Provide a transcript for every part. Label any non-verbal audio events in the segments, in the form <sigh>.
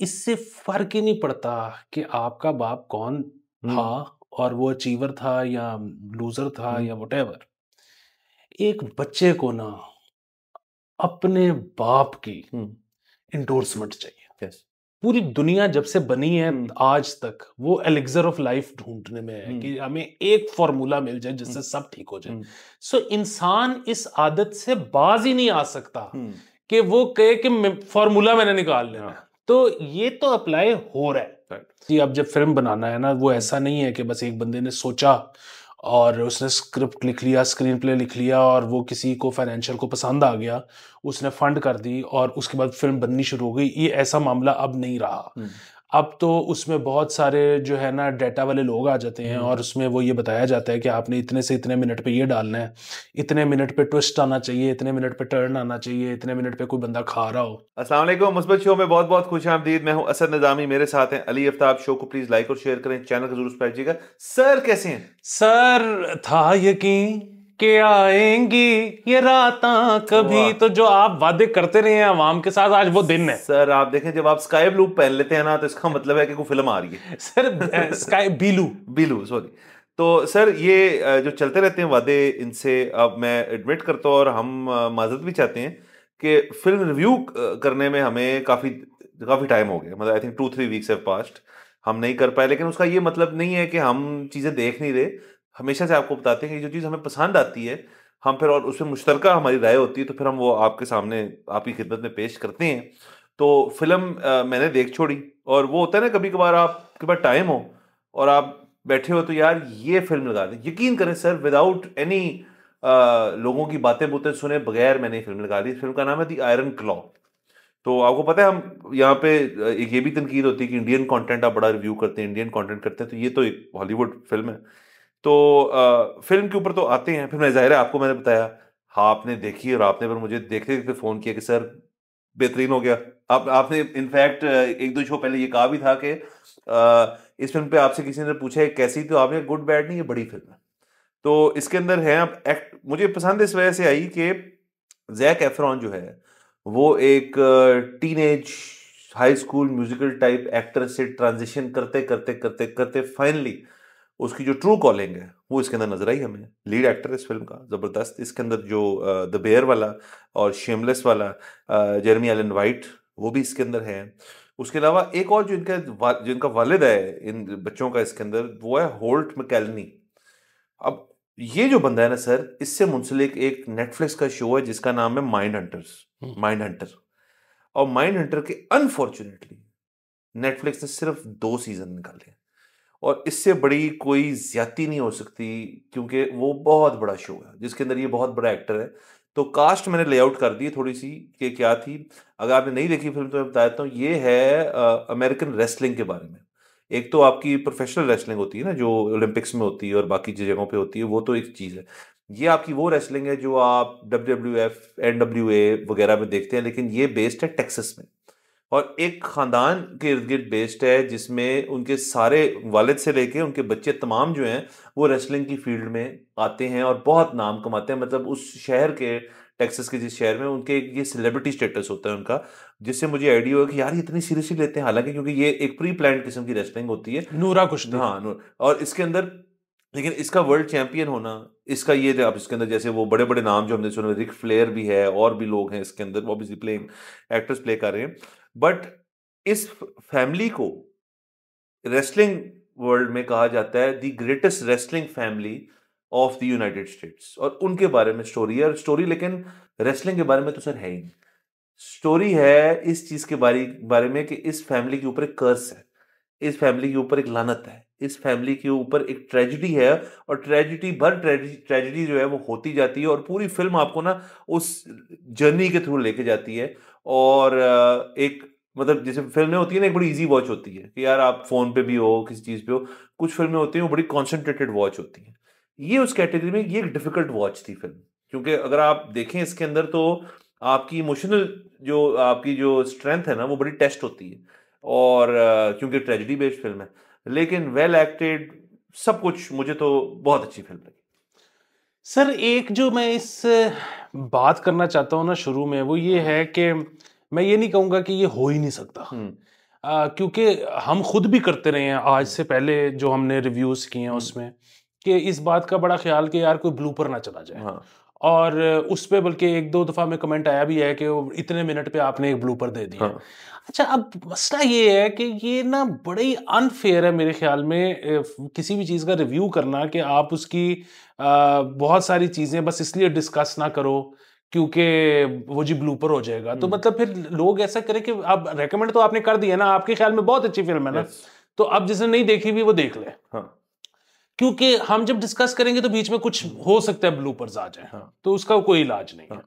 इससे फर्क ही नहीं पड़ता कि आपका बाप कौन था और वो अचीवर था या लूजर था या वट एक बच्चे को ना अपने बाप की इंडोर्समेंट चाहिए yes. पूरी दुनिया जब से बनी है आज तक वो एलेक्जर ऑफ लाइफ ढूंढने में है कि हमें एक फॉर्मूला मिल जाए जिससे सब ठीक हो जाए सो so, इंसान इस आदत से बाज ही नहीं आ सकता कि वो कहे कि फॉर्मूला मैंने निकाल लेना हाँ। है तो ये तो अप्लाई हो रहा है right. कि अब जब फिल्म बनाना है ना वो ऐसा नहीं है कि बस एक बंदे ने सोचा और उसने स्क्रिप्ट लिख लिया स्क्रीन प्ले लिख लिया और वो किसी को फाइनेंशियल को पसंद आ गया उसने फंड कर दी और उसके बाद फिल्म बननी शुरू हो गई ये ऐसा मामला अब नहीं रहा हम्म। अब तो उसमें बहुत सारे जो है ना डाटा वाले लोग आ जाते हैं हम्म। और उसमें वो ये बताया जाता है कि आपने इतने से इतने मिनट पे ये डालना है इतने मिनट पे ट्विस्ट आना चाहिए इतने मिनट पे टर्न आना चाहिए इतने मिनट पे कोई बंदा खा रहा हो वालेकुम मुस्बत शो में बहुत बहुत खुश आमदीद मैं हूँ असद निजामी मेरे साथ हैं अली अफ्ताब शो को प्लीज लाइक और शेयर करें चैनल का जरूर सब्सक्राइब कीजिएगा सर कैसे हैं सर था यकीन के आएंगी ये रात कभी तो जो आप वादे करते रहे हैं आवाम के साथ आज वो दिन है सर आप देखें जब आप स्काई ब्लू पहन लेते हैं ना तो इसका मतलब है कि कोई फिल्म आ रही है sir sky Billu Billu sorry तो सर ये जो चलते रहते हैं वादे इनसे अब मैं एडमिट करता हूँ और हम माजत भी चाहते हैं कि फिल्म रिव्यू करने में हमें काफ़ी काफ़ी टाइम हो गया मतलब I think two three weeks है पास्ट हम नहीं कर पाए लेकिन उसका ये मतलब नहीं है कि हम चीज़ें देख नहीं रहे हमेशा से आपको बताते हैं कि जो चीज़ हमें पसंद आती है हम फिर और उसमें मुश्तरक हमारी राय होती है तो फिर हम वो आपके सामने आपकी खिदमत में पेश करते हैं तो फिल्म आ, मैंने देख छोड़ी और वो होता है ना कभी कभार आपके पास टाइम हो और आप बैठे हो तो यार ये फिल्म लगा दें यकीन करें सर विदाउट एनी लोगों की बातें बूतें सुने बगैर मैंने फिल्म लगा दी फिल्म का नाम है दी आयरन क्लॉ तो आपको पता है हम यहाँ पे एक ये भी तनकीद होती है कि इंडियन कंटेंट आप बड़ा रिव्यू करते हैं इंडियन कंटेंट करते हैं तो ये तो एक हॉलीवुड फिल्म है तो आ, फिल्म के ऊपर तो आते हैं फिर मैं जाहिर है आपको मैंने बताया हाँ आपने देखी और आपने पर मुझे देखते देखते फ़ोन किया कि सर बेहतरीन हो गया आप आपने इनफैक्ट एक दो शो पहले ये कहा भी था कि इस फिल्म पे आपसे किसी ने पूछा है कैसी तो आपने गुड बैड नहीं ये बड़ी फिल्म है तो इसके अंदर है आप एक्ट मुझे पसंद इस वजह से आई कि जैक एफरॉन जो है वो एक teen high school musical type actor से ट्रांजिशन करते करते करते करते फाइनली उसकी जो ट्रू कॉलिंग है वो इसके अंदर नजर आई हमें लीड एक्टर इस फिल्म का ज़बरदस्त इसके अंदर जो द बेयर वाला और शेमलेस वाला जेरमी एलन वाइट वो भी इसके अंदर है उसके अलावा एक और जो इनका वा, जो इनका वालिद है इन बच्चों का इसके अंदर वो है होल्ट मकैलनी अब ये जो बंदा है ना सर इससे मुंसलिक एक नेटफ्लिक्स का शो है जिसका नाम है माइंड हंटर्स माइंड हंटर और माइंड हंटर के अनफॉर्चुनेटली नेटफ्लिक्स ने सिर्फ दो सीजन निकाले और इससे बड़ी कोई ज्यादा नहीं हो सकती क्योंकि वो बहुत बड़ा शो है जिसके अंदर ये बहुत बड़ा एक्टर है तो कास्ट मैंने लेआउट कर दी थोड़ी सी कि क्या थी अगर आपने नहीं देखी फिल्म तो मैं बता देता हूँ ये है अमेरिकन रेसलिंग के बारे में एक तो आपकी प्रोफेशनल रेसलिंग होती है ना जो ओलंपिक्स में होती है और बाकी जगहों पर होती है वो तो एक चीज़ है ये आपकी वो रेसलिंग है जो आप W W F N W A वगैरह में देखते हैं लेकिन ये बेस्ड है टेक्सस में और एक ख़ानदान के इर्द गिर्द बेस्ड है जिसमें उनके सारे वालद से लेके उनके बच्चे तमाम जो हैं वो रेसलिंग की फील्ड में आते हैं और बहुत नाम कमाते हैं मतलब उस शहर के टेक्सस के जिस शहर में उनके ये सेलिब्रिटी स्टेटस होता है उनका जिससे मुझे आइडिया हुआ कि यार ये इतनी सीरियसली लेते हैं हालांकि क्योंकि ये एक प्री प्लान किस्म की रेसलिंग होती है नूरा कुछ हाँ नूर और इसके अंदर लेकिन इसका वर्ल्ड चैंपियन होना इसका ये आप इसके अंदर जैसे वो बड़े बड़े नाम जो हमने सुने रिक फ्लेयर भी है और भी लोग हैं इसके अंदर वो ऑब्वियसली प्लेइंग एक्टर्स प्ले कर रहे हैं बट इस फैमिली को रेसलिंग वर्ल्ड में कहा जाता है the greatest wrestling family of the United States और उनके बारे में स्टोरी है और स्टोरी लेकिन रेसलिंग के बारे में तो सर है ही स्टोरी है इस चीज के बारे बारे में कि इस फैमिली के ऊपर एक कर्स है इस फैमिली के ऊपर एक लानत है इस फैमिली के ऊपर एक ट्रेजिडी है और ट्रेजिडी भर ट्रेजिडी जो है वो होती जाती है और पूरी फिल्म आपको ना उस जर्नी के थ्रू लेके जाती है और एक मतलब जैसे फिल्में होती है ना एक बड़ी इजी वॉच होती है कि यार आप फोन पे भी हो किसी चीज़ पे हो कुछ फिल्में होती हैं वो बड़ी कॉन्सेंट्रेटेड वॉच होती हैं ये उस कैटेगरी में ये एक डिफिकल्ट वॉच थी फिल्म क्योंकि अगर आप देखें इसके अंदर तो आपकी इमोशनल जो आपकी जो स्ट्रेंथ है ना वो बड़ी टेस्ट होती है और क्योंकि ट्रेजिडी बेस्ड फिल्म है लेकिन वेल एक्टेड सब कुछ मुझे तो बहुत अच्छी फिल्म लगी सर एक जो मैं इस बात करना चाहता हूँ ना शुरू में वो ये है कि मैं ये नहीं कहूँगा कि ये हो ही नहीं सकता हम्म। क्योंकि हम खुद भी करते रहे हैं आज से पहले जो हमने रिव्यूज़ किए हैं हम्म। उसमें कि इस बात का बड़ा ख्याल कि यार कोई ब्लूपर ना चला जाए हाँ। और उस पर बल्कि एक दो दफ़ा में कमेंट आया भी है कि इतने मिनट पे आपने एक ब्लूपर दे दिया हाँ। अच्छा अब मसला ये है कि ये ना बड़े ही अनफेयर है मेरे ख्याल में किसी भी चीज़ का रिव्यू करना कि आप उसकी बहुत सारी चीज़ें बस इसलिए डिस्कस ना करो क्योंकि वो जी ब्लूपर हो जाएगा तो हम्म। मतलब फिर लोग ऐसा करें कि आप रेकमेंड तो आपने कर दिया ना आपके ख्याल में बहुत अच्छी फिल्म है ना तो अब जिसने नहीं देखी हुई वो देख ले हाँ क्योंकि हम जब डिस्कस करेंगे तो बीच में कुछ हो सकता है ब्लूपर्स आ जाए हाँ तो उसका कोई इलाज नहीं हाँ। है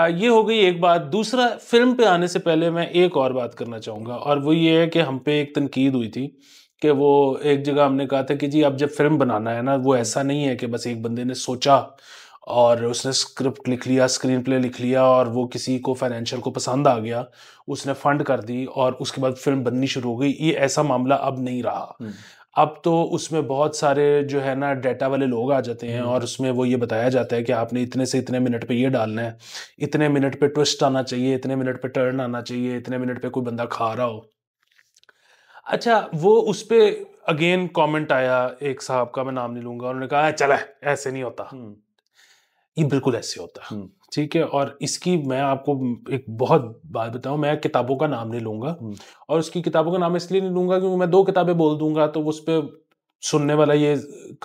आ, ये हो गई एक बात दूसरा फिल्म पे आने से पहले मैं एक और बात करना चाहूंगा और वो ये है कि हम पे एक तनकीद हुई थी कि वो एक जगह हमने कहा था कि जी अब जब फिल्म बनाना है ना वो ऐसा नहीं है कि बस एक बंदे ने सोचा और उसने स्क्रिप्ट लिख लिया स्क्रीन प्ले लिख लिया और वो किसी को फाइनेंशियल को पसंद आ गया उसने फंड कर दी और उसके बाद फिल्म बननी शुरू हो गई ये ऐसा मामला अब नहीं रहा हम्म। अब तो उसमें बहुत सारे जो है ना डेटा वाले लोग आ जाते हैं हम्म। और उसमें वो ये बताया जाता है कि आपने इतने से इतने मिनट पे ये डालना है इतने मिनट पे ट्विस्ट आना चाहिए इतने मिनट पे टर्न आना चाहिए इतने मिनट पे कोई बंदा खा रहा हो अच्छा वो उस पर अगेन कॉमेंट आया एक साहब का मैं नाम नहीं लूंगा उन्होंने कहा चला ऐसे नहीं होता हम्म। ये बिल्कुल ऐसे होता है हम्म, ठीक है और इसकी मैं आपको एक बहुत बात बताऊं मैं किताबों का नाम नहीं लूंगा हम्म। और उसकी किताबों का नाम इसलिए नहीं लूंगा क्योंकि मैं दो किताबें बोल दूंगा तो उस पर सुनने वाला ये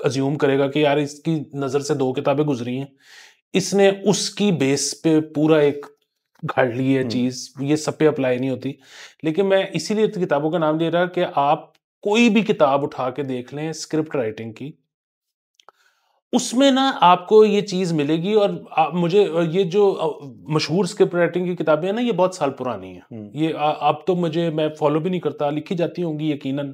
अज्यूम करेगा कि यार इसकी नज़र से दो किताबें गुजरी हैं इसने उसकी बेस पे पूरा एक घर ली है हम्म। चीज़ ये सब पे अप्लाई नहीं होती लेकिन मैं इसीलिए किताबों का नाम ले रहा कि आप कोई भी किताब उठा के देख लें स्क्रिप्ट राइटिंग की उसमें ना आपको ये चीज़ मिलेगी और आ, मुझे ये जो मशहूर स्क्रिप्ट राइटिंग की किताबें हैं ना ये बहुत साल पुरानी हैं हम्म। ये अब तो मुझे मैं फॉलो भी नहीं करता लिखी जाती होंगी यकीनन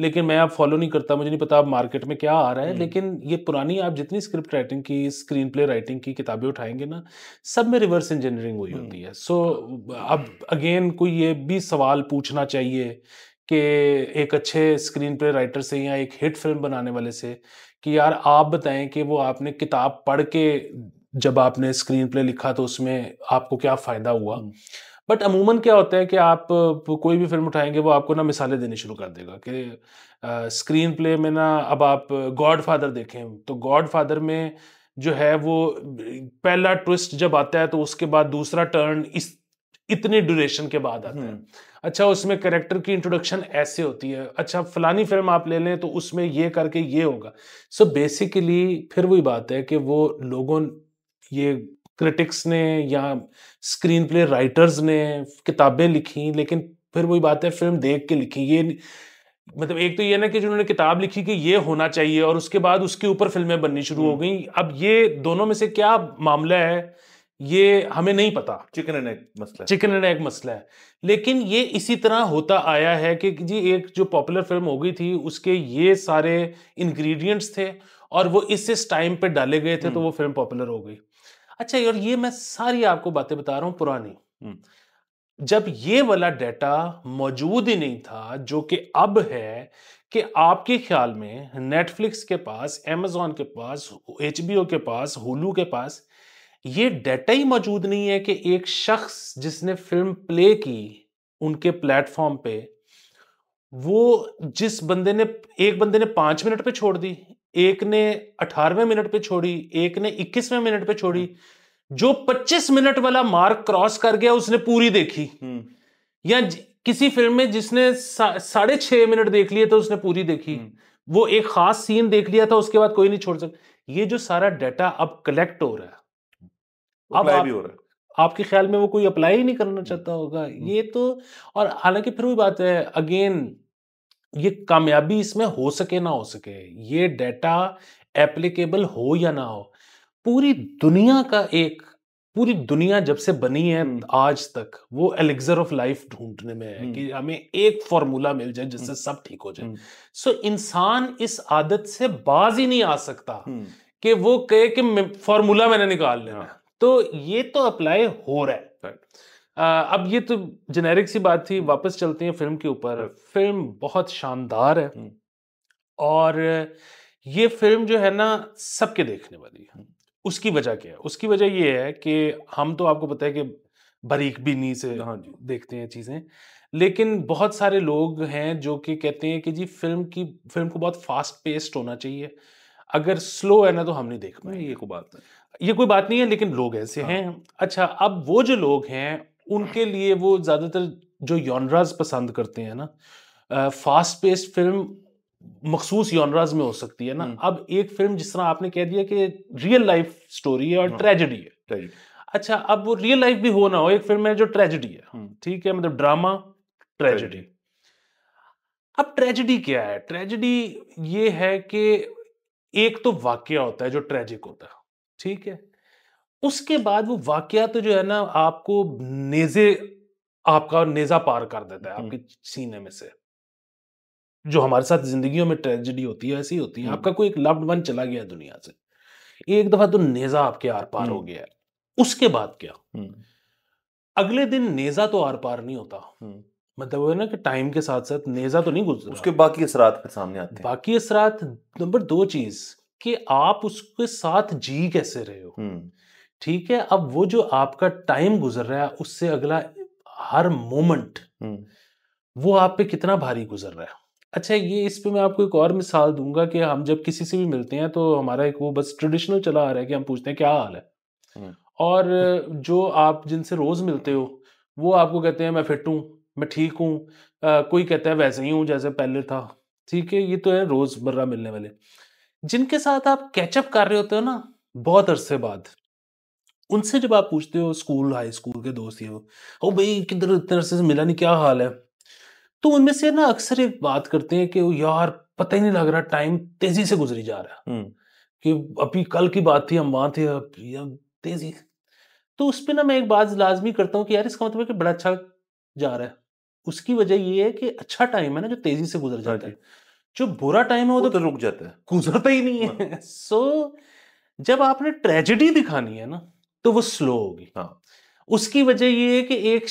लेकिन मैं अब फॉलो नहीं करता मुझे नहीं पता आप मार्केट में क्या आ रहा है हम्म। लेकिन ये पुरानी आप जितनी स्क्रिप्ट राइटिंग की स्क्रीन प्ले राइटिंग की किताबें उठाएंगे ना सब में रिवर्स इंजीनियरिंग हुई होती हम्म। है सो अब अगेन कोई ये भी सवाल पूछना चाहिए कि एक अच्छे स्क्रीन प्ले राइटर से या एक हिट फिल्म बनाने वाले से कि यार आप बताएं कि वो आपने किताब पढ़ के जब आपने स्क्रीन प्ले लिखा तो उसमें आपको क्या फ़ायदा हुआ बट अमूमन क्या होता है कि आप कोई भी फिल्म उठाएंगे वो आपको ना मिसालें देनी शुरू कर देगा कि स्क्रीन प्ले में ना अब आप गॉड फादर देखें तो गॉड फादर में जो है वो पहला ट्विस्ट जब आता है तो उसके बाद दूसरा टर्न इस इतने ड्यूरेशन के बाद आता है हम्म। अच्छा उसमें करेक्टर की इंट्रोडक्शन ऐसे होती है अच्छा फलानी फिल्म आप ले लें तो उसमें ये करके ये होगा सो so बेसिकली फिर वही बात है कि वो लोगों ये क्रिटिक्स ने या स्क्रीन प्ले राइटर्स ने किताबें लिखी लेकिन फिर वही बात है फिल्म देख के लिखी ये मतलब एक तो ये ना कि जिन्होंने किताब लिखी कि ये होना चाहिए और उसके बाद उसके ऊपर फिल्में बननी शुरू हो हम्म। गई अब ये दोनों में से क्या मामला है ये हमें नहीं पता चिकन एंड एग मसला चिकन एंड एग मसला है लेकिन ये इसी तरह होता आया है कि जी एक जो पॉपुलर फिल्म हो गई थी उसके ये सारे इंग्रेडिएंट्स थे और वो इस इस टाइम पे डाले गए थे तो हम्म। वो फिल्म पॉपुलर हो गई अच्छा और ये मैं सारी आपको बातें बता रहा हूँ पुरानी हम्म। जब ये वाला डाटा मौजूद ही नहीं था जो कि अब है कि आपके ख्याल में नेटफ्लिक्स के पास एमेजोन के पास एच के पास हुलू के पास ये डेटा ही मौजूद नहीं है कि एक शख्स जिसने फिल्म प्ले की उनके प्लेटफॉर्म पे वो जिस बंदे ने एक बंदे ने पांच मिनट पे छोड़ दी एक ने अठारहवें मिनट पे छोड़ी एक ने इक्कीसवें मिनट पे छोड़ी जो पच्चीस मिनट वाला मार्क क्रॉस कर गया उसने पूरी देखी हम्म। या किसी फिल्म में जिसने सा, साढ़े छह मिनट देख लिए तो उसने पूरी देखी हम्म। वो एक खास सीन देख लिया था उसके बाद कोई नहीं छोड़ सकता ये जो सारा डाटा अब कलेक्ट हो रहा है अप्लाई भी हो रहा है आपके ख्याल में वो कोई अप्लाई ही नहीं करना हम्म, चाहता होगा हम्म। ये तो और हालांकि फिर वही बात है अगेन ये कामयाबी इसमें हो सके ना हो सके ये डेटा एप्लीकेबल हो या ना हो पूरी दुनिया का एक पूरी दुनिया जब से बनी है हम्म। आज तक वो एलेक्जर ऑफ लाइफ ढूंढने में है कि हमें एक फॉर्मूला मिल जाए जिससे सब ठीक हो जाए सो इंसान इस आदत से बाज ही नहीं आ सकता कि वो कहे कि फॉर्मूला मैंने निकाल लेना हाँ। तो ये तो अप्लाई हो रहा है अब ये तो जेनेरिक सी बात थी वापस चलते हैं फिल्म के ऊपर फिल्म बहुत शानदार है hmm. और ये फिल्म जो है ना सबके देखने वाली है hmm. उसकी वजह क्या है उसकी वजह ये है कि हम तो आपको पता है कि बारीक भी नहीं से हाँ जी देखते हैं चीज़ें लेकिन बहुत सारे लोग हैं जो कि कहते हैं कि जी फिल्म की फिल्म को बहुत फास्ट पेस्ड होना चाहिए अगर स्लो है ना तो हम नहीं देख पाए ये को तो बात है ये कोई बात नहीं है लेकिन लोग ऐसे हाँ। हैं अच्छा अब वो जो लोग हैं उनके लिए वो ज़्यादातर जो योनराज पसंद करते हैं ना फास्ट पेस्ट फिल्म मखसूस योनराज में हो सकती है ना अब एक फिल्म जिस तरह आपने कह दिया कि रियल लाइफ स्टोरी है और ट्रेजेडी हाँ। है अच्छा अब वो रियल लाइफ भी हो ना हो एक फिल्म है जो ट्रेजेडी है ठीक है मतलब ड्रामा ट्रेजेडी अब ट्रेजेडी क्या है ट्रेजेडी ये है कि एक तो वाक्य होता है जो ट्रेजिक होता है ठीक है उसके बाद वो वाक्य तो जो है ना आपको नेजे आपका नेजा पार कर देता है आपके सीने में से जो हमारे साथ जिंदगी में ट्रेजिडी होती है ऐसी होती है आपका कोई एक लव्ड वन चला गया दुनिया से एक दफा तो नेजा आपके आर पार हो गया उसके बाद क्या अगले दिन नेजा तो आर पार नहीं होता मतलब वो है ना कि टाइम के साथ साथ नेजा तो नहीं गुजरता उसके बाकी असरात के सामने आते हैं बाकी असरात नंबर दो चीज कि आप उसके साथ जी कैसे रहे हो ठीक है अब वो जो आपका टाइम गुजर रहा है उससे अगला हर मोमेंट वो आप पे कितना भारी गुजर रहा है अच्छा ये इस पे मैं आपको एक और मिसाल दूंगा कि हम जब किसी से भी मिलते हैं तो हमारा एक वो बस ट्रेडिशनल चला आ रहा है कि हम पूछते हैं क्या हाल है और जो आप जिनसे रोज मिलते हो वो आपको कहते हैं मैं फिट हूँ मैं ठीक हूँ कोई कहता है वैसे ही हूँ जैसे पहले था ठीक है ये तो है रोजमर्रा मिलने वाले जिनके साथ आप कैचअप कर रहे होते हो ना बहुत अरसे बाद उनसे जब आप पूछते हो स्कूल हाई स्कूल के दोस्त ये हो भाई किधर इतने अरसे से मिला नहीं क्या हाल है तो उनमें से ना अक्सर ये बात करते हैं कि यार पता ही नहीं लग रहा टाइम तेजी से गुजरी जा रहा है कि अभी कल की बात थी हम वहां थे तेजी तो उस पर ना मैं एक बात लाजमी करता हूँ कि यार इसका मतलब है कि बड़ा अच्छा जा रहा है उसकी वजह ये है कि अच्छा टाइम है ना जो तेजी से गुजर जाता हाँ है जो बुरा टाइम है वो, वो तो, तो रुक जाता है गुजरता ही नहीं है सो हाँ। so, जब आपने ट्रेजेडी दिखानी है ना तो वो स्लो होगी हाँ उसकी वजह ये है कि एक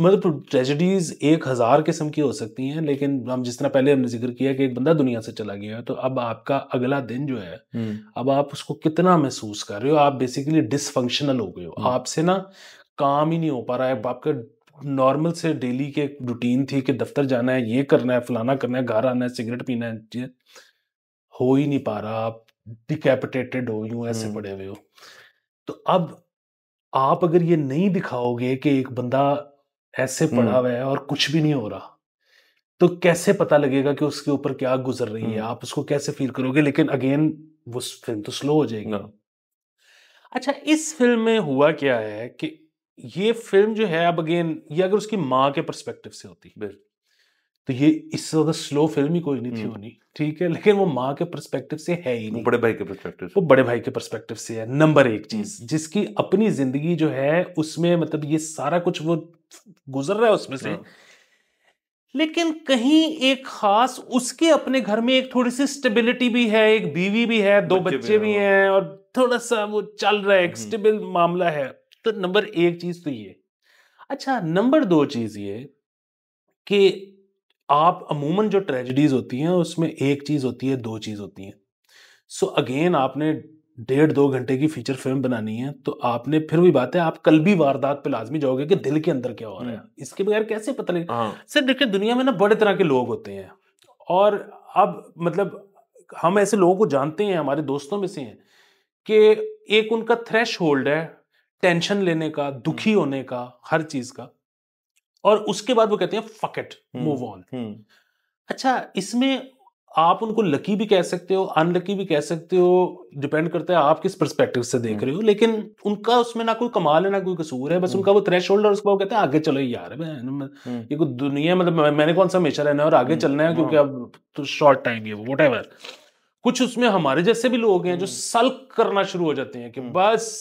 मतलब ट्रेजेडीज एक हज़ार किस्म की हो सकती हैं लेकिन हम जिस तरह पहले हमने जिक्र किया कि एक बंदा दुनिया से चला गया है तो अब आपका अगला दिन जो है हम्म। अब आप उसको कितना महसूस कर रहे हो आप बेसिकली डिसफंक्शनल हो गए हो हम्म। आपसे ना काम ही नहीं हो पा रहा है आपका नॉर्मल से डेली के रूटीन थी कि दफ्तर जाना है ये करना है फलाना करना है घर आना है सिगरेट पीना है ये हो ही नहीं पा रहा आप डिकैपिटेटेड हो यूं ऐसे हम्म। पड़े हुए हो तो अब आप अगर ये नहीं दिखाओगे कि एक बंदा ऐसे पड़ा हम्म। हुआ है और कुछ भी नहीं हो रहा तो कैसे पता लगेगा कि उसके ऊपर क्या गुजर रही है हम्म। आप उसको कैसे फील करोगे लेकिन अगेन वो फिल्म तो स्लो हो जाएगी अच्छा इस फिल्म में हुआ क्या है कि ये फिल्म जो है अब अगेन ये अगर उसकी माँ के परस्पेक्टिव से होती तो ये इससे ज्यादा स्लो फिल्म ही कोई नहीं थी हम्म। होनी ठीक है लेकिन वो माँ के परस्पेक्टिव से है ही नहीं बड़े भाई के परस्पेक्टिव वो बड़े भाई के परस्पेक्टिव से है नंबर एक चीज हम्म। जिसकी अपनी जिंदगी जो है उसमें मतलब ये सारा कुछ वो गुजर रहा है उसमें से हाँ। लेकिन कहीं एक खास उसके अपने घर में एक थोड़ी सी स्टेबिलिटी भी है एक बीवी भी है दो बच्चे, बच्चे भी हाँ। हैं और थोड़ा सा वो चल रहा है एक स्टेबल हम्म। मामला है तो नंबर एक चीज तो ये अच्छा नंबर दो चीज ये कि आप अमूमन जो ट्रेजिडीज होती हैं उसमें एक चीज होती है दो चीज होती है सो अगेन आपने डेढ़ दो घंटे की फीचर फिल्म बनानी है तो आपने फिर भी बात है आप कल भी वारदात पे लाजमी जाओगे कि दिल के अंदर क्या हो रहा है इसके बगैर कैसे पता लगे हाँ। सर देखिए दुनिया में ना बड़े तरह के लोग होते हैं और अब मतलब हम ऐसे लोगों को जानते हैं हमारे दोस्तों में से हैं कि एक उनका थ्रेश होल्ड है टेंशन लेने का दुखी हम्म। होने का हर चीज का और उसके बाद वो कहते हैं फकेट मूव ऑन अच्छा इसमें आप उनको लकी भी कह सकते हो अनलकी भी कह सकते हो डिपेंड करता है आप किस परस्पेक्टिव से देख हम्म। रहे हो लेकिन उनका उसमें ना कोई कमाल है ना कोई कसूर है बस हम्म। उनका वो थ्रेश होल्ड और उसके बाद कहते हैं आगे चलो यार मैं, ये कोई दुनिया मतलब मैंने कौन सा हमेशा रहना है और आगे चलना है हाँ। क्योंकि अब तो शॉर्ट टाइम ये वट एवर कुछ उसमें हमारे जैसे भी लोग हैं जो सल्क करना शुरू हो जाते हैं कि बस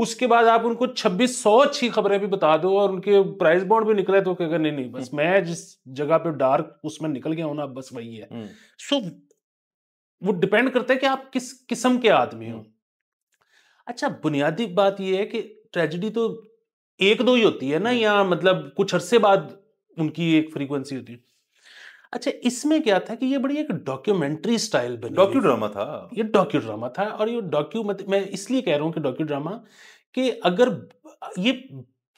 उसके बाद आप उनको छब्बीस सौ अच्छी खबरें भी बता दो और उनके प्राइस बॉन्ड भी निकले तो कहेगा नहीं नहीं बस हम्म। मैं जिस जगह पे डार्क उसमें निकल गया हूं ना बस वही है सो हम्म। so, वो डिपेंड करता है कि आप किस किस्म के आदमी हो हम्म। अच्छा बुनियादी बात यह है कि ट्रेजिडी तो एक दो ही होती है ना या मतलब कुछ अरसे बाद उनकी एक फ्रीक्वेंसी होती है अच्छा इसमें क्या था कि ये बड़ी एक डॉक्यूमेंट्री स्टाइल बनी डॉक्यू ड्रामा था ये डॉक्यू ड्रामा था और ये डॉक्यू मत मैं इसलिए कह रहा हूँ कि डॉक्यू ड्रामा कि अगर ये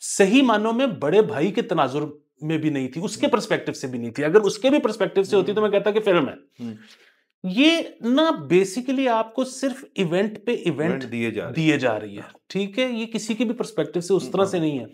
सही मानों में बड़े भाई के तनाजुर में भी नहीं थी उसके परस्पेक्टिव हम्म। से भी नहीं थी अगर उसके भी परस्पेक्टिव से होती हम्म। तो मैं कहता कि फिल्म है हम्म। ये ना बेसिकली आपको सिर्फ इवेंट पे इवेंट दिए जा दिए जा रही है हाँ। ठीक है ये किसी के भी परस्पेक्टिव से उस तरह से नहीं है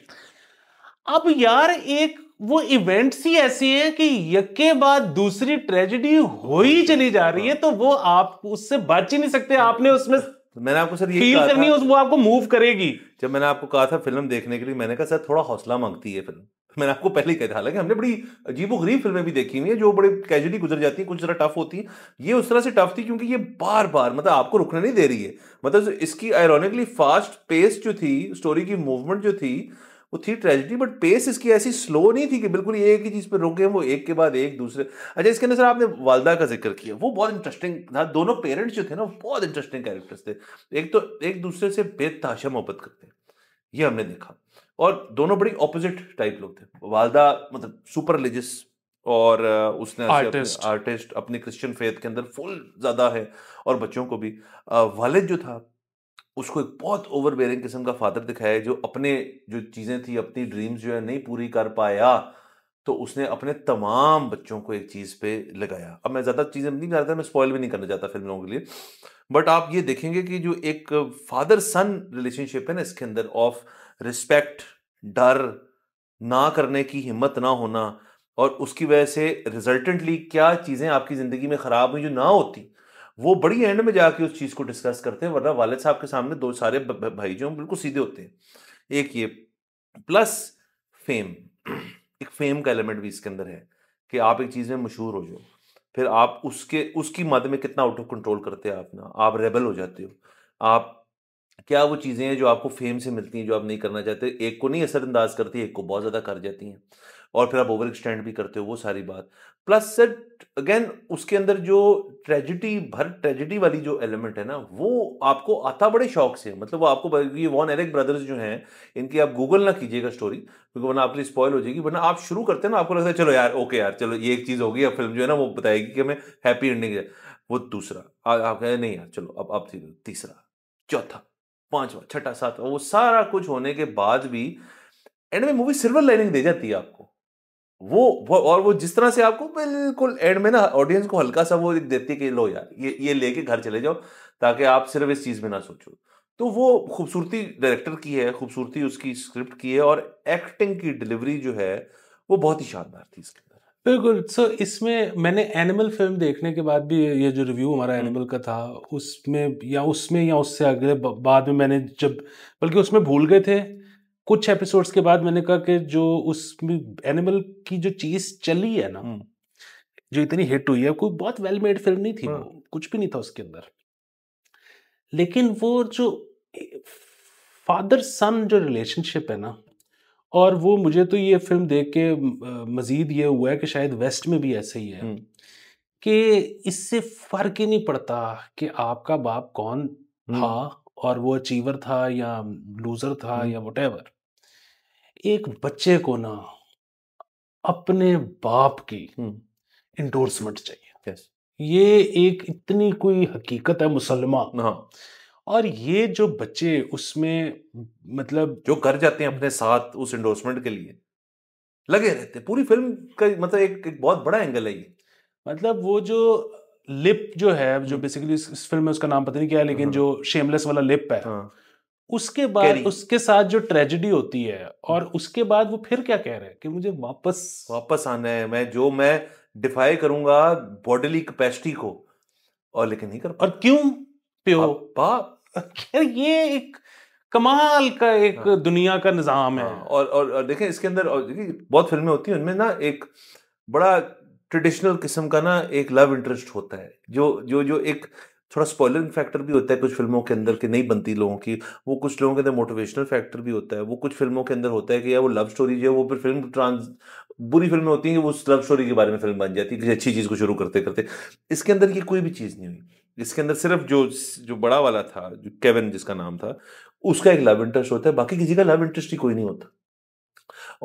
अब यार एक वो इवेंट्स ही ऐसी है कि यके बाद दूसरी ट्रेजिडी हो ही चली जा रही है तो वो आप उससे बच ही नहीं सकते आपने उसमें तो मैंने आपको सर ये फील करनी उस वो आपको मूव करेगी जब मैंने आपको कहा था फिल्म देखने के लिए मैंने कहा सर थोड़ा हौसला मांगती है फिल्म <laughs> मैंने आपको पहले ही कहा था हालांकि हमने बड़ी अजीबो गरीब फिल्में भी देखी हुई है जो बड़े कैजुअली गुजर जाती है कुछ जरा टफ होती है ये उस तरह से टफ थी क्योंकि ये बार बार मतलब आपको रुकने नहीं दे रही है मतलब इसकी आयरॉनिकली फास्ट पेस जो थी स्टोरी की मूवमेंट जो थी वो थी ट्रेजिडी बट पेस इसकी ऐसी स्लो नहीं थी कि बिल्कुल ये एक ही चीज़ पर रुके हम वो एक के बाद एक दूसरे अच्छा इसके अंदर सर आपने वालदा का जिक्र किया वो बहुत इंटरेस्टिंग था दोनों पेरेंट्स जो थे ना बहुत इंटरेस्टिंग कैरेक्टर्स थे एक तो एक दूसरे से बेतहाशा मोहब्बत करते हैं ये हमने देखा और दोनों बड़ी ऑपोजिट टाइप लोग थे वालदा मतलब सुपर रिलीजियस और उसने आर्टिस्ट अपने, आर्टिस्ट अपनी क्रिश्चियन फेथ के अंदर फुल ज़्यादा है और बच्चों को भी वालिद जो था उसको एक बहुत ओवर बेरिंग किस्म का फादर दिखाया जो अपने जो चीज़ें थी अपनी ड्रीम्स जो है नहीं पूरी कर पाया तो उसने अपने तमाम बच्चों को एक चीज़ पे लगाया अब मैं ज़्यादा चीज़ें नहीं करता मैं स्पॉयल भी नहीं करना चाहता फिल्म लोगों के लिए बट आप ये देखेंगे कि जो एक फादर सन रिलेशनशिप है ना इसके अंदर ऑफ रिस्पेक्ट डर ना करने की हिम्मत ना होना और उसकी वजह से रिजल्टेंटली क्या चीज़ें आपकी ज़िंदगी में ख़राब हुई जो ना होती वो बड़ी एंड में जाके उस चीज़ को डिस्कस करते हैं वरना वालद साहब के सामने दो सारे भाई जो बिल्कुल सीधे होते हैं एक ये प्लस फेम एक फेम का एलिमेंट भी इसके अंदर है कि आप एक चीज़ में मशहूर हो जाओ फिर आप उसके उसकी मद में कितना आउट ऑफ कंट्रोल करते हैं आप ना आप रेबल हो जाते हो आप क्या वो चीज़ें हैं जो आपको फेम से मिलती हैं जो आप नहीं करना चाहते एक को नहीं असरअंदाज करती एक को बहुत ज़्यादा कर जाती हैं और फिर आप ओवर एक्सटेंड भी करते हो वो सारी बात प्लस सेट अगेन उसके अंदर जो ट्रेजिडी भर ट्रेजिडी वाली जो एलिमेंट है ना वो आपको आता बड़े शौक से मतलब वो आपको ये वॉन एरिक ब्रदर्स जो हैं इनकी आप गूगल ना कीजिएगा स्टोरी क्योंकि वरना आपकी स्पॉयल हो जाएगी वरना आप शुरू करते हैं ना आपको लगता है चलो यार ओके यार चलो ये एक चीज़ होगी अब फिल्म जो है ना वो बताएगी कि हमें हैप्पी एंडिंग है वो दूसरा आप कहें नहीं यार चलो अब आप तीसरा चौथा पांचवा छठा सातवा वो सारा कुछ होने के बाद भी एंड में मूवी सिल्वर लाइनिंग दे जाती है आपको वो, वो और वो जिस तरह से आपको बिल्कुल एंड में ना ऑडियंस को हल्का सा वो देती है कि लो यार ये ये लेके घर चले जाओ ताकि आप सिर्फ इस चीज़ में ना सोचो तो वो खूबसूरती डायरेक्टर की है खूबसूरती उसकी स्क्रिप्ट की है और एक्टिंग की डिलीवरी जो है वो बहुत ही शानदार थी इसके अंदर बिल्कुल सो so, इसमें मैंने एनिमल फिल्म देखने के बाद भी ये जो रिव्यू हमारा एनिमल हम्म। का था उसमें या उसमें या उससे अगले बाद में मैंने जब बल्कि उसमें भूल गए थे कुछ एपिसोड्स के बाद मैंने कहा कि जो उसमें एनिमल की जो चीज चली है ना हम्म। जो इतनी हिट हुई है कोई बहुत वेल मेड फिल्म नहीं थी हाँ। कुछ भी नहीं था उसके अंदर लेकिन वो जो फादर सन जो रिलेशनशिप है ना और वो मुझे तो ये फिल्म देख के मज़ीद ये हुआ है कि शायद वेस्ट में भी ऐसे ही है हम्म। कि इससे फ़र्क ही नहीं पड़ता कि आपका बाप कौन था हम्म। और वो अचीवर था या लूज़र था या वट एक बच्चे को ना अपने बाप की इंडोर्समेंट चाहिए yes. ये एक इतनी कोई हकीकत है मुसलमान हाँ और ये जो बच्चे उसमें मतलब जो कर जाते हैं अपने साथ उस इंडोर्समेंट के लिए लगे रहते हैं पूरी फिल्म का मतलब एक, एक बहुत बड़ा एंगल है ये मतलब वो जो लिप जो है जो बेसिकली इस, इस फिल्म में उसका नाम पता नहीं क्या है लेकिन हाँ। जो शेमलेस वाला लिप है हाँ। उसके बाद उसके साथ जो ट्रेजेडी होती है और उसके बाद वो फिर क्या कह रहे हैं कि मुझे वापस वापस आना है मैं जो मैं डिफाई करूंगा बॉडीली कैपेसिटी को और लेकिन नहीं कर और क्यों प्यो खैर ये एक कमाल का एक हाँ। दुनिया का निज़ाम है हाँ। और, और और देखें इसके अंदर और देखिए बहुत फिल्में होती हैं उनमें ना एक बड़ा ट्रेडिशनल किस्म का ना एक लव इंटरेस्ट होता है जो जो जो एक थोड़ा स्पॉयलरिंग फैक्टर भी होता है कुछ फिल्मों के अंदर कि नहीं बनती लोगों की वो कुछ लोगों के अंदर मोटिवेशनल फैक्टर भी होता है वो कुछ फिल्मों के अंदर होता है कि या वो लव स्टोरी जो है वो फिर फिल्म ट्रांस बुरी फिल्में होती हैं कि वो उस लव स्टोरी के बारे में फिल्म बन जाती है किसी अच्छी चीज़ को शुरू करते करते इसके अंदर ये कोई भी चीज़ नहीं हुई इसके अंदर सिर्फ जो जो बड़ा वाला था जो केविन जिसका नाम था उसका एक लव इंटरेस्ट होता है बाकी किसी का लव इंटरेस्ट ही कोई नहीं होता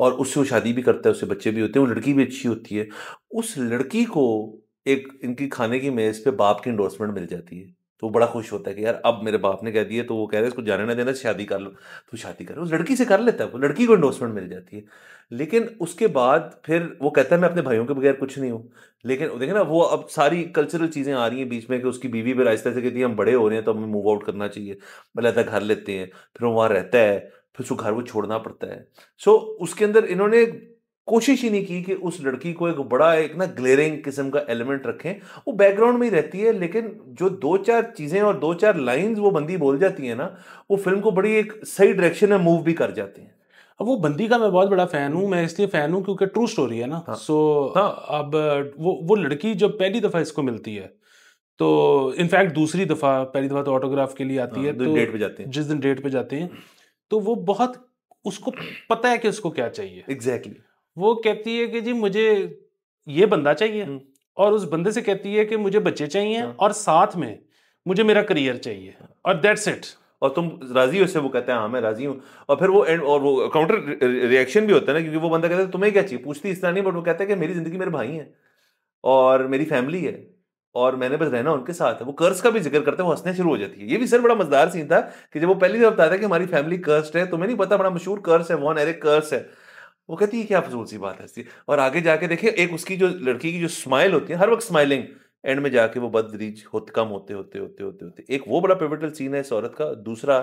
और उससे वो शादी भी करता है उससे बच्चे भी होते हैं वो लड़की भी अच्छी होती है उस लड़की को एक इनकी खाने की मेज़ पे बाप की इंडोर्समेंट मिल जाती है तो बड़ा खुश होता है कि यार अब मेरे बाप ने कह दिया तो वो कह रहे हैं इसको जाने ना देना शादी कर लो तो शादी कर उस लड़की से कर लेता है वो लड़की को इंडोर्समेंट मिल जाती है लेकिन उसके बाद फिर वो कहता है मैं अपने भाइयों के बगैर कुछ नहीं हूँ लेकिन देखे ना वो अब सारी कल्चरल चीज़ें आ रही हैं बीच में कि उसकी बीवी भी रास्ते से कहती है हम बड़े हो रहे हैं तो हमें मूव आउट करना चाहिए अलहदा घर लेते हैं फिर वो वहाँ रहता है फिर उसको घर वो छोड़ना पड़ता है सो उसके अंदर इन्होंने कोशिश ही नहीं की कि उस लड़की को एक बड़ा एक ना ग्लेरिंग किस्म का एलिमेंट रखें वो बैकग्राउंड में ही रहती है लेकिन जो दो चार चीज़ें और दो चार लाइंस वो बंदी बोल जाती है ना वो फिल्म को बड़ी एक सही डायरेक्शन में मूव भी कर जाती है अब वो बंदी का मैं बहुत बड़ा फैन हूँ मैं इसलिए फैन हूँ क्योंकि ट्रू स्टोरी है ना हाँ, सो so, हाँ, अब वो वो लड़की जब पहली दफ़ा इसको मिलती है तो इनफैक्ट दूसरी दफ़ा पहली दफ़ा तो ऑटोग्राफ के लिए आती हाँ, है तो डेट पे जाते हैं जिस दिन डेट पे जाते हैं तो वो बहुत उसको पता है कि उसको क्या चाहिए एग्जैक्टली exactly. वो कहती है कि जी मुझे ये बंदा चाहिए हम्म। और उस बंदे से कहती है कि मुझे बच्चे चाहिए हाँ। और साथ में मुझे मेरा करियर चाहिए और दैट्स इट और तुम राजी हो से वो कहते हैं हाँ मैं राजी हूँ और फिर वो एंड और वो काउंटर रिएक्शन भी होता है ना क्योंकि वो बंदा कहता है तुम्हें क्या चाहिए पूछती इस तरह नहीं बट वो कहता है कि मेरी जिंदगी मेरे भाई हैं और मेरी फैमिली है और मैंने बस रहना उनके साथ है वो कर्ज का भी जिक्र करते हैं वो हंसने शुरू हो जाती है ये भी सर बड़ा मजेदार सीन था कि जब वो पहली बार बताता है कि हमारी फैमिली कर्स्ट है तुम्हें नहीं पता बड़ा मशहूर कर्स है वॉन एरे कर्स है वो कहती है क्या फजूल सी बात है और आगे जाके देखिए एक उसकी जो लड़की की जो स्माइल होती है हर वक्त स्माइलिंग एंड में जाके वो बदरीज होते कम होते होते होते होते होते एक वो बड़ा पेविटल सीन है इस औरत का दूसरा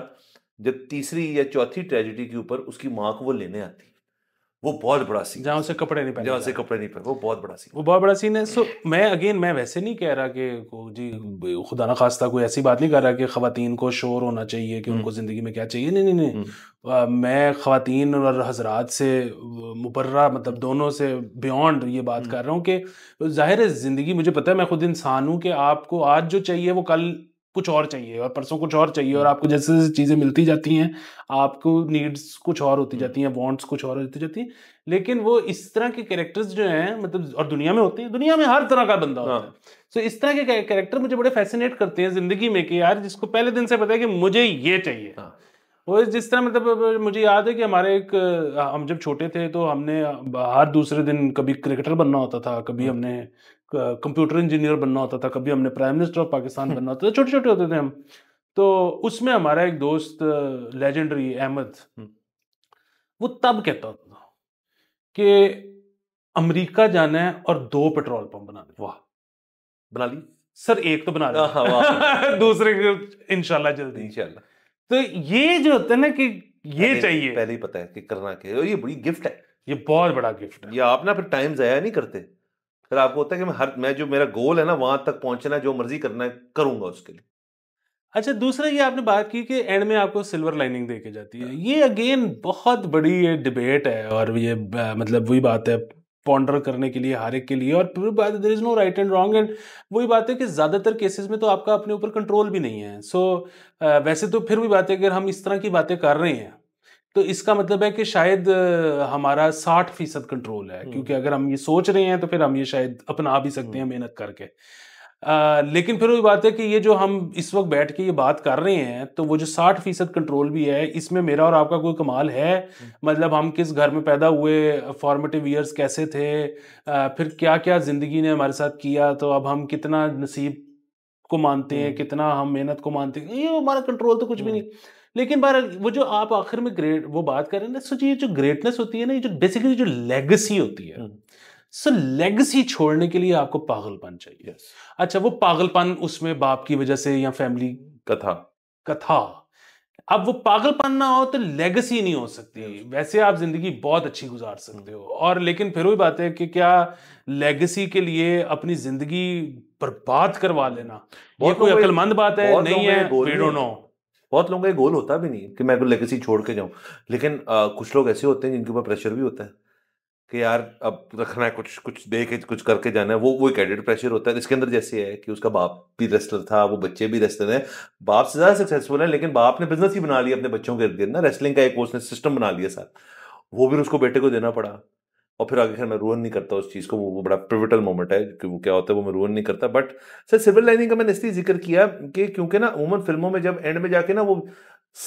जब तीसरी या चौथी ट्रेजिडी के ऊपर उसकी माँ को वो लेने आती है वो बहुत बड़ा सीन जहाँ उसे कपड़े नहीं पहने जहाँ उसे कपड़े नहीं पहने वो बहुत बड़ा सीन वो बहुत बड़ा सीन है सो मैं अगेन मैं वैसे नहीं कह रहा कि जी खुदा ना खास्ता कोई ऐसी बात नहीं कर रहा कि खातन को शोर होना चाहिए कि उनको हम्म। ज़िंदगी में क्या चाहिए नहीं नहीं नहीं हम्म। मैं खातन और हजरात से मुबर्रा मतलब दोनों से बियॉन्ड ये बात हम्म। कर रहा हूँ कि ज़ाहिर है ज़िंदगी मुझे पता है मैं खुद इंसान हूँ कि आपको आज जो चाहिए वो कल कुछ और चाहिए और परसों कुछ और चाहिए और आपको जैसे जैसे चीज़ें मिलती जाती हैं आपको नीड्स कुछ और होती हम्म। जाती हैं वांट्स कुछ और होती जाती हैं लेकिन वो इस तरह के कैरेक्टर्स जो हैं मतलब और दुनिया में होते हैं दुनिया में हर तरह का बंदा होता हाँ। है सो इस तरह के कैरेक्टर मुझे बड़े फैसिनेट करते हैं जिंदगी में कि यार जिसको पहले दिन से पता है कि मुझे ये चाहिए हाँ। वो जिस तरह मतलब मुझे याद है कि हमारे एक हम जब छोटे थे तो हमने हर दूसरे दिन कभी क्रिकेटर बनना होता था कभी हाँ। हमने कंप्यूटर इंजीनियर बनना होता था कभी हमने प्राइम मिनिस्टर ऑफ पाकिस्तान बनना होता था तो छोटे छोटे होते थे हम तो उसमें हमारा एक दोस्त लेजेंडरी अहमद हम्म। वो तब कहता था कि अमेरिका जाना है और दो पेट्रोल पंप बनाने वाह बना ली सर एक तो बना लिया <laughs> दूसरे इनशाला जल्दी इनशाला तो ये जो होता है ना कि ये चाहिए पहले ही पता है कि करना क्या और ये बड़ी गिफ्ट है ये बहुत बड़ा गिफ्ट है ये आप ना फिर टाइम जाया नहीं करते फिर आपको होता है कि मैं हर मैं जो मेरा गोल है ना वहां तक पहुंचना है जो मर्जी करना है करूंगा उसके लिए अच्छा दूसरा ये आपने बात की कि एंड में आपको सिल्वर लाइनिंग दे के जाती है हाँ। ये अगेन बहुत बड़ी ये डिबेट है और ये मतलब वही बात है पॉन्डर करने के लिए हर एक के लिए और पूरी बात there is no right and wrong and वही बात है कि ज़्यादातर केसेस में तो आपका अपने ऊपर कंट्रोल भी नहीं है सो so, वैसे तो फिर भी बात है अगर हम इस तरह की बातें कर रहे हैं तो इसका मतलब है कि शायद हमारा साठ फीसद कंट्रोल है हम्म। क्योंकि अगर हम ये सोच रहे हैं तो फिर हम ये शायद अपना भी सकते हैं हम्म। मेहनत करके आ, लेकिन फिर वही बात है कि ये जो हम इस वक्त बैठ के ये बात कर रहे हैं तो वो जो साठ फीसद कंट्रोल भी है इसमें मेरा और आपका कोई कमाल है हम्म। मतलब हम किस घर में पैदा हुए फॉर्मेटिव ईयर्स कैसे थे आ, फिर क्या क्या ज़िंदगी ने हमारे साथ किया तो अब हम कितना नसीब को मानते हैं कितना हम मेहनत को मानते हैं ये हमारा कंट्रोल तो कुछ भी नहीं लेकिन बार वो जो आप आखिर में ग्रेट वो बात कर रहे हैं ना सो ये जो ग्रेटनेस होती है ना ये जो बेसिकली जो लेगेसी होती है हम्म। सो लेगेसी छोड़ने के लिए आपको पागलपन चाहिए yes. अच्छा वो पागलपन उसमें बाप की वजह से या फैमिली कथा कथा अब वो पागलपन ना हो तो लेगेसी नहीं हो सकती वैसे आप जिंदगी बहुत अच्छी गुजार सकते हम्म। हो और लेकिन फिर वही बात है कि क्या लेगेसी के लिए अपनी जिंदगी बर्बाद करवा लेना ये कोई अकलमंद बात है नहीं है वी डोंट नो बहुत लोगों का गोल होता भी नहीं कि मैं कोई लेगेसी छोड़ के जाऊँ लेकिन आ, कुछ लोग ऐसे होते हैं जिनके ऊपर प्रेशर भी होता है कि यार अब रखना है कुछ कुछ दे के कुछ करके जाना है वो वो एक एडेड प्रेशर होता है इसके अंदर जैसे है कि उसका बाप भी रेस्लर था वो बच्चे भी रेस्लर हैं बाप से ज़्यादा सक्सेसफुल है लेकिन बाप ने बिजनेस ही बना लिया अपने बच्चों के गिर्द ना रेस्लिंग का एक उसने सिस्टम बना लिया साथ वो भी उसको बेटे को देना पड़ा और फिर आगे खैर मैं रूअन नहीं करता उस चीज़ को वो बड़ा प्रिविटल मोमेंट है कि वो क्या होता है वो मैं रूअन नहीं करता बट सर सिविल लाइनिंग का मैंने इसलिए जिक्र किया कि क्योंकि ना उमन फिल्मों में जब एंड में जाके ना वो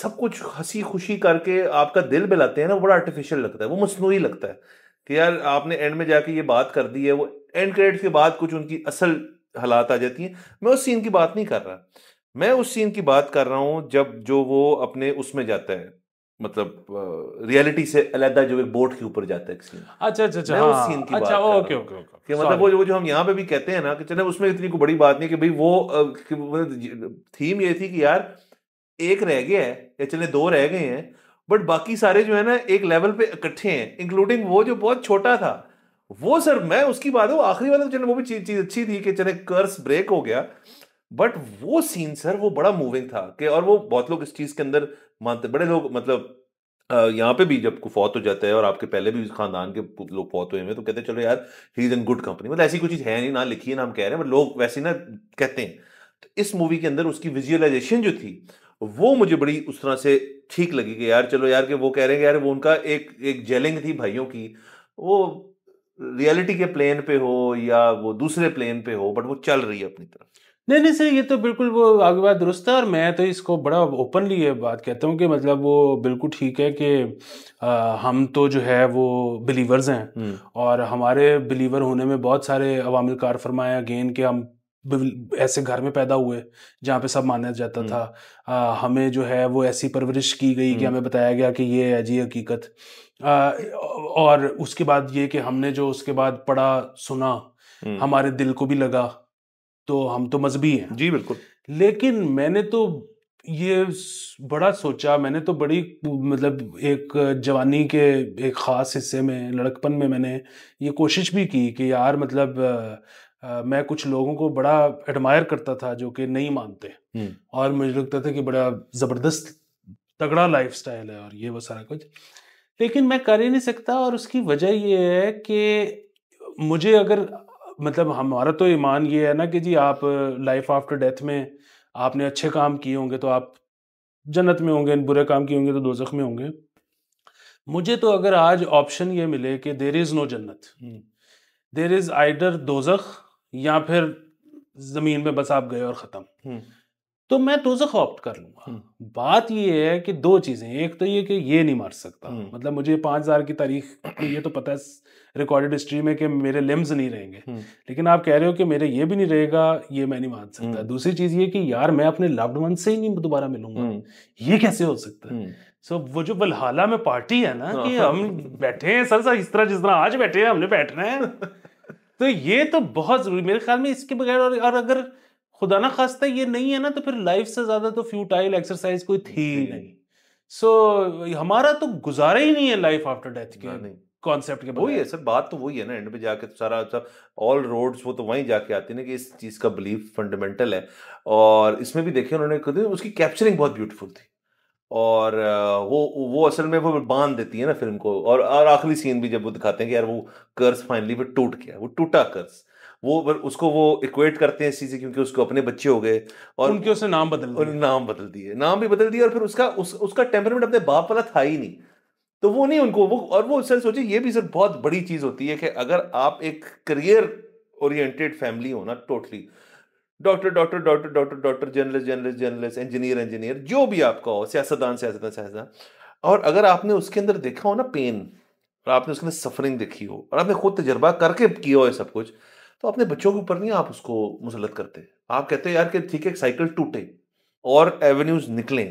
सब कुछ हंसी खुशी करके आपका दिल बिलाते हैं ना वो बड़ा आर्टिफिशियल लगता है वो मसनू लगता है कि यार आपने एंड में जाके ये बात कर दी है वो एंड क्रेडिट के बाद कुछ उनकी असल हालात आ जाती हैं मैं उस सीन की बात नहीं कर रहा मैं उस सीन की बात कर रहा हूँ जब जो वो अपने उसमें जाता है मतलब रियलिटी से अलहदा जो एक बोट के ऊपर जाता है सीन अच्छा अच्छा अच्छा हाँ, सीन की अच्छा बात ओके ओके ओके कि मतलब वो जो जो हम यहाँ पे भी कहते हैं ना कि चले उसमें इतनी कोई बड़ी बात नहीं कि भाई वो कि थीम ये थी कि यार एक रह गया है या चले दो रह गए हैं बट बाकी सारे जो है ना एक लेवल पे इकट्ठे हैं इंक्लूडिंग वो जो बहुत छोटा था वो सर मैं उसकी बात हूँ आखिरी वाला तो चलो वो भी चीज अच्छी थी कि चले कर्स ब्रेक हो गया बट वो सीन सर वो बड़ा मूविंग था कि और वो बहुत लोग इस चीज के अंदर मानते बड़े लोग मतलब यहाँ पे भी जब फौत हो जाता है और आपके पहले भी खानदान के लोग फौत हुए हैं तो कहते हैं चलो यार he is in good company मतलब ऐसी कोई चीज़ है नहीं ना लिखी है ना हम कह रहे हैं बट लोग वैसे ना कहते हैं तो इस मूवी के अंदर उसकी विजुअलाइजेशन जो थी वो मुझे बड़ी उस तरह से ठीक लगी कि यार चलो यार के वो कह रहे हैं यार वो उनका एक एक जेलिंग थी भाइयों की वो रियलिटी के प्लेन पे हो या वो दूसरे प्लेन पे हो बट वो चल रही है अपनी तरफ नहीं नहीं सर ये तो बिल्कुल वो आगे बात दुरुस्त है और मैं तो इसको बड़ा ओपनली ये बात कहता हूँ कि मतलब वो बिल्कुल ठीक है कि आ, हम तो जो है वो बिलीवर्स हैं हम्म। और हमारे बिलीवर होने में बहुत सारे अवामिल कार फरमाया गेंद के हम ऐसे घर में पैदा हुए जहाँ पे सब माना जाता हम्म। था आ, हमें जो है वो ऐसी परवरिश की गई कि हम्म। हमें बताया गया कि ये है जी हकीकत और उसके बाद ये कि हमने जो उसके बाद पढ़ा सुना हमारे दिल को भी लगा तो हम तो मजहबी हैं जी बिल्कुल लेकिन मैंने तो ये बड़ा सोचा मैंने तो बड़ी मतलब एक जवानी के एक ख़ास हिस्से में लड़कपन में मैंने ये कोशिश भी की कि यार मतलब आ, मैं कुछ लोगों को बड़ा एडमायर करता था जो कि नहीं मानते और मुझे लगता था कि बड़ा ज़बरदस्त तगड़ा लाइफ है और ये वो सारा कुछ लेकिन मैं कर ही नहीं सकता और उसकी वजह ये है कि मुझे अगर मतलब हमारा तो ईमान ये है ना कि जी आप लाइफ आफ्टर डेथ में आपने अच्छे काम किए होंगे तो आप जन्नत में होंगे बुरे काम किए होंगे तो दोजख में होंगे मुझे तो अगर आज ऑप्शन ये मिले कि देर इज़ नो जन्नत देर इज़ आइडर दोजख या फिर ज़मीन में बस आप गए और ख़त्म हम्म। तो मैं दोजख ऑप्ट कर लूंगा हम्म। बात ये है कि दो चीज़ें एक तो ये कि ये नहीं मर सकता हम्म। मतलब मुझे पाँच हज़ार की तारीख ये तो पता है रिकॉर्डेड हिस्ट्री में कि मेरे लिम्स नहीं रहेंगे हम्म। लेकिन आप कह रहे हो कि मेरे ये भी नहीं रहेगा ये मैं नहीं मान सकता हम्म। दूसरी चीज ये कि यार मैं अपने लव्ड वन से ही नहीं दोबारा मिलूंगा हम्म। ये कैसे हो सकता है सो वो जो बलहला में पार्टी है ना कि हाँ। हम बैठे हैं सर सर इस तरह जिस तरह आज बैठे हैं हमने बैठना है <laughs> तो ये तो बहुत जरूरी मेरे ख्याल में इसके बगैर और, और अगर खुदा ना खास्ता ये नहीं है ना तो फिर लाइफ से ज्यादा तो फ्यूटाइल एक्सरसाइज कोई थी नहीं सो so, हमारा तो गुजारा ही नहीं है लाइफ आफ्टर डेथ के नहीं कॉन्सेप्ट के वही है सर बात तो वही है ना एंड पे जाके तो सारा अच्छा ऑल रोड्स वो तो वहीं जाके आती है ना कि इस चीज़ का बिलीफ फंडामेंटल है और इसमें भी देखिए उन्होंने उसकी कैप्चरिंग बहुत ब्यूटीफुल थी और वो वो असल में वो बांध देती है ना फिल्म को और और आखिरी सीन भी जब वो दिखाते हैं कि यार वो कर्ज फाइनली वो टूट गया वो टूटा कर्ज वो उसको वो इक्वेट करते हैं इस चीज़ क्योंकि उसको अपने बच्चे हो गए और उनके उसने नाम बदल दिया नाम बदल दिए नाम भी बदल दिया और फिर उसका उस, उसका टेम्परमेंट अपने बाप वाला था ही नहीं तो वो नहीं उनको वो और वो सर सोचिए ये भी सर बहुत बड़ी चीज़ होती है कि अगर आप एक करियर ओरिएंटेड फैमिली हो ना totally doctor doctor doctor doctor doctor journalist journalist journalist engineer engineer जो भी आपका हो सियासतदान सियासतदान सियासतदान और अगर आपने उसके अंदर देखा हो ना पेन और आपने उसके अंदर सफरिंग देखी हो और आपने खुद तजर्बा करके किया हो सब कुछ तो अपने बच्चों के ऊपर नहीं आप उसको मुसलत करते आप कहते हैं यार कि ठीक है साइकिल टूटे और एवेन्यूज निकलें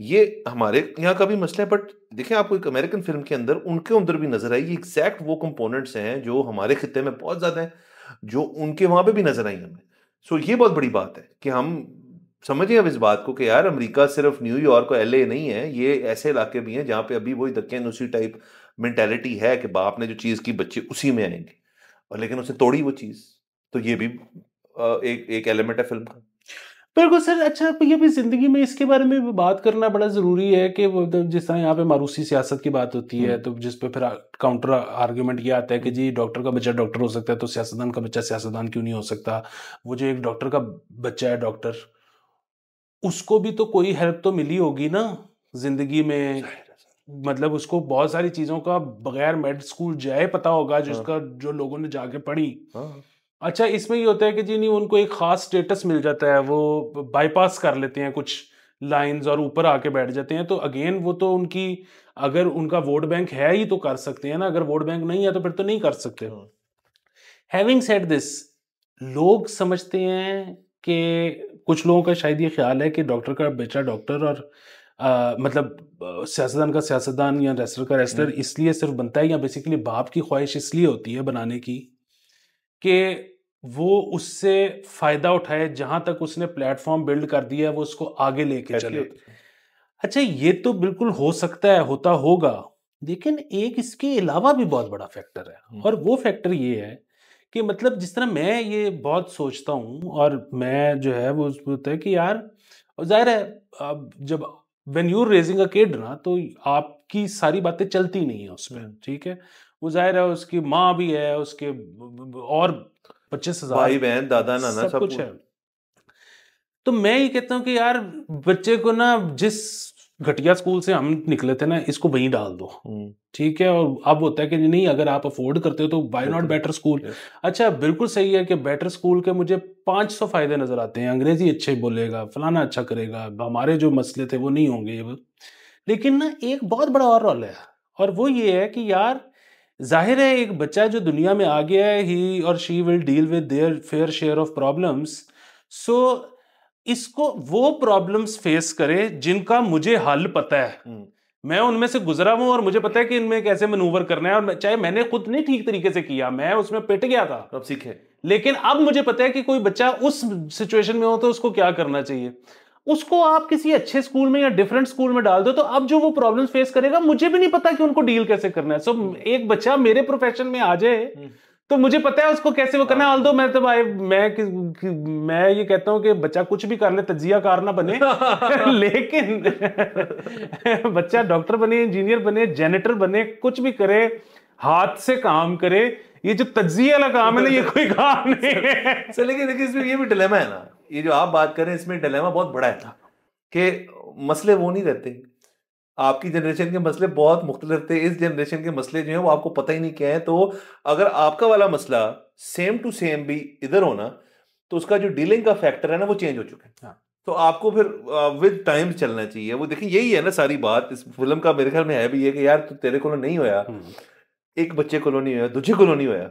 ये हमारे यहाँ का भी मसला है बट देखें आपको एक अमेरिकन फिल्म के अंदर उनके अंदर भी नजर आई ये एग्जैक्ट वो कंपोनेंट्स हैं जो हमारे खत्े में बहुत ज़्यादा हैं जो उनके वहाँ पे भी नजर आई हमें सो ये बहुत बड़ी बात है कि हम समझिए अब इस बात को कि यार अमेरिका सिर्फ न्यूयॉर्क और एलए नहीं है ये ऐसे इलाके भी हैं जहाँ पे अभी वही धक्के उसी टाइप मैंटेलिटी है कि बाप ने जो चीज़ की बच्चे उसी में आएंगे और लेकिन उसने तोड़ी वो चीज़ तो ये भी एक एक एलिमेंट है फिल्म का मेरे को सर अच्छा ये भी ज़िंदगी में इसके बारे में बात करना बड़ा ज़रूरी है कि वो तो जिस तरह यहाँ पे मारूसी सियासत की बात होती है हम्म। तो जिस पे फिर काउंटर आर्ग्यूमेंट ये आता है कि जी डॉक्टर का बच्चा डॉक्टर हो सकता है तो सियासतदान का बच्चा सियासतदान क्यों नहीं हो सकता वो जो एक डॉक्टर का बच्चा है डॉक्टर उसको भी तो कोई हेल्प तो मिली होगी ना ज़िंदगी में मतलब उसको बहुत सारी चीज़ों का बगैर मेड स्कूल जाए पता होगा हाँ। जिसका जो लोगों ने जाके पढ़ी हाँ। अच्छा इसमें ये होता है कि जी नहीं उनको एक खास स्टेटस मिल जाता है वो बाईपास कर लेते हैं कुछ लाइंस और ऊपर आके बैठ जाते हैं तो अगेन वो तो उनकी अगर उनका वोट बैंक है ही तो कर सकते हैं ना अगर वोट बैंक नहीं है तो फिर तो नहीं कर सकते हैविंग सेट दिस लोग समझते हैं कि कुछ लोगों का शायद ये ख्याल है कि डॉक्टर का बेटा डॉक्टर और आ, मतलब सियासतदान का सियासतदान या रेस्टर का रेस्टर हम्म। इसलिए सिर्फ बनता है या बेसिकली बाप की ख्वाहिश इसलिए होती है बनाने की कि वो उससे फायदा उठाए जहां तक उसने प्लेटफॉर्म बिल्ड कर दिया वो उसको आगे लेके चले अच्छा ये तो बिल्कुल हो सकता है होता होगा लेकिन एक इसके अलावा भी बहुत बड़ा फैक्टर है हम्म। और वो फैक्टर ये है कि मतलब जिस तरह मैं ये बहुत सोचता हूँ और मैं जो है वो होता है कि यार जाहिर है अब जब when you're raising a kid ना तो आपकी सारी बातें चलती नहीं है उसमें हम्म। ठीक है वो जाहिर है उसकी माँ भी है उसके और पच्चीस हजार भाई बहन दादा नाना सब, सब कुछ है तो मैं ये कहता हूँ कि यार बच्चे को ना जिस घटिया स्कूल से हम निकले थे ना इसको वहीं डाल दो ठीक है और अब होता है कि नहीं अगर आप अफोर्ड करते हो तो बाई नॉट बेटर स्कूल अच्छा बिल्कुल सही है कि बेटर स्कूल के मुझे 500 सौ फायदे नजर आते हैं अंग्रेजी अच्छे बोलेगा फलाना अच्छा करेगा हमारे जो मसले थे वो नहीं होंगे लेकिन ना एक बहुत बड़ा और रोल है और वो ये है कि यार जाहिर है एक बच्चा जो दुनिया में आ गया है ही और she will deal with their fair share of problems so इसको वो प्रॉब्लम्स फेस करे जिनका मुझे हल पता है हम्म। मैं उनमें से गुजरा हूं और मुझे पता है कि इनमें कैसे मनूवर करना है और चाहे मैंने खुद नहीं ठीक तरीके से किया मैं उसमें पिट गया था अब सीखे लेकिन अब मुझे पता है कि कोई बच्चा उस सिचुएशन में हो तो उसको क्या करना चाहिए उसको आप किसी अच्छे स्कूल में या डिफरेंट स्कूल में डाल दो तो अब जो वो प्रॉब्लम फेस करेगा मुझे भी नहीं पता कि उनको डील कैसे करना है सो so, एक बच्चा मेरे प्रोफेशन में आ जाए हम्म। तो मुझे पता है उसको कैसे वो करना है दो हाँ। मैं तो भाई मैं कि, कि, मैं ये कहता हूँ कि बच्चा कुछ भी कर ले तजिया कार ना बने <laughs> लेकिन <laughs> बच्चा डॉक्टर बने इंजीनियर बने जेनेटर बने कुछ भी करे हाथ से काम करे ये जो तजिया वाला काम है ना ये कोई काम नहीं है <laughs> लेकिन देखिए इसमें ये भी डिलेमा है ना ये जो आप बात करें इसमें डिलेमा बहुत बड़ा है कि मसले वो नहीं रहते आपकी जनरेशन के मसले बहुत मुख्तलिफ थे इस जनरेशन के मसले जो हैं वो आपको पता ही नहीं क्या है तो अगर आपका वाला मसला सेम टू सेम भी इधर होना तो उसका जो डीलिंग का फैक्टर है ना वो चेंज हो चुका है हाँ। तो आपको फिर विद टाइम चलना चाहिए वो देखिए यही है ना सारी बात इस फिल्म का मेरे ख्याल में है भी ये कि यार तो तेरे को नहीं होया हम्म। एक बच्चे को नहीं होया दूजे को नहीं होया